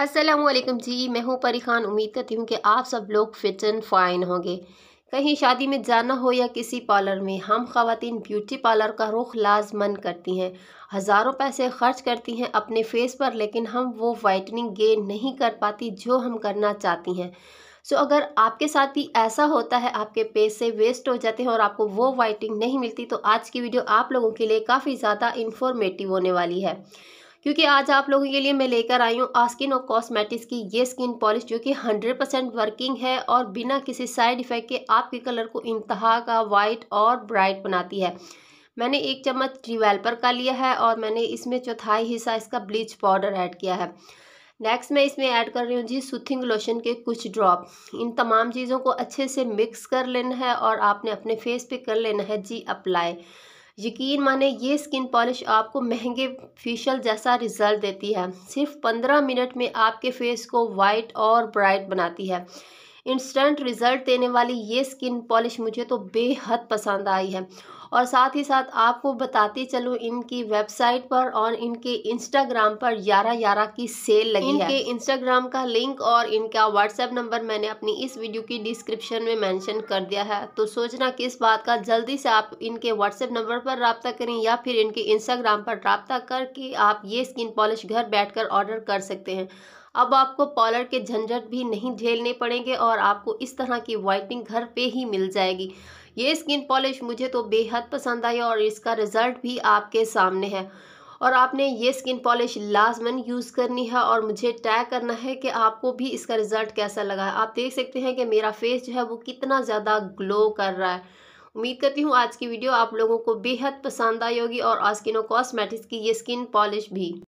असलम जी मैं हूँ परी खान उम्मीद करती हूँ कि आप सब लोग फिट एंड फाइन होंगे कहीं शादी में जाना हो या किसी पार्लर में हम खातन ब्यूटी पार्लर का रुख लाजमन करती हैं हज़ारों पैसे खर्च करती हैं अपने फेस पर लेकिन हम वो वाइटनिंग गेन नहीं कर पाती जो हम करना चाहती हैं सो अगर आपके साथ भी ऐसा होता है आपके पैसे वेस्ट हो जाते हैं और आपको वो वाइटिंग नहीं मिलती तो आज की वीडियो आप लोगों के लिए काफ़ी ज़्यादा इन्फॉर्मेटिव होने वाली है क्योंकि आज आप लोगों के लिए मैं लेकर आई हूँ आस्किन और कॉस्मेटिक्स की ये स्किन पॉलिश जो कि 100% वर्किंग है और बिना किसी साइड इफ़ेक्ट के आपके कलर को इंतहा का वाइट और ब्राइट बनाती है मैंने एक चम्मच डिवेल्पर का लिया है और मैंने इसमें चौथाई हिस्सा इसका ब्लीच पाउडर ऐड किया है नेक्स्ट मैं इसमें ऐड कर रही हूँ जी सुथिंग लोशन के कुछ ड्रॉप इन तमाम चीज़ों को अच्छे से मिक्स कर लेना है और आपने अपने फेस पे कर लेना है जी अप्लाई यकीन माने ये स्किन पॉलिश आपको महंगे फेशियल जैसा रिज़ल्ट देती है सिर्फ पंद्रह मिनट में आपके फेस को वाइट और ब्राइट बनाती है इंस्टेंट रिज़ल्ट देने वाली ये स्किन पॉलिश मुझे तो बेहद पसंद आई है और साथ ही साथ आपको बताते चलूँ इनकी वेबसाइट पर और इनके इंस्टाग्राम पर यारा यारा की सेल लगी इनके है इनके इंस्टाग्राम का लिंक और इनका व्हाट्सएप नंबर मैंने अपनी इस वीडियो की डिस्क्रिप्शन में मेंशन कर दिया है तो सोचना किस बात का जल्दी से आप इनके व्हाट्सएप नंबर पर रबता करें या फिर इनके इंस्टाग्राम पर रबता करके आप ये स्किन पॉलिश घर बैठ ऑर्डर कर सकते हैं अब आपको पॉलर के झंझट भी नहीं झेलने पड़ेंगे और आपको इस तरह की वाइटनिंग घर पे ही मिल जाएगी ये स्किन पॉलिश मुझे तो बेहद पसंद आई और इसका रिज़ल्ट भी आपके सामने है और आपने ये स्किन पॉलिश लाजमन यूज़ करनी है और मुझे टैग करना है कि आपको भी इसका रिज़ल्ट कैसा लगा है आप देख सकते हैं कि मेरा फेस जो है वो कितना ज़्यादा ग्लो कर रहा है उम्मीद करती हूँ आज की वीडियो आप लोगों को बेहद पसंद आई होगी और आस्किनो कॉस्मेटिक्स की ये स्किन पॉलिश भी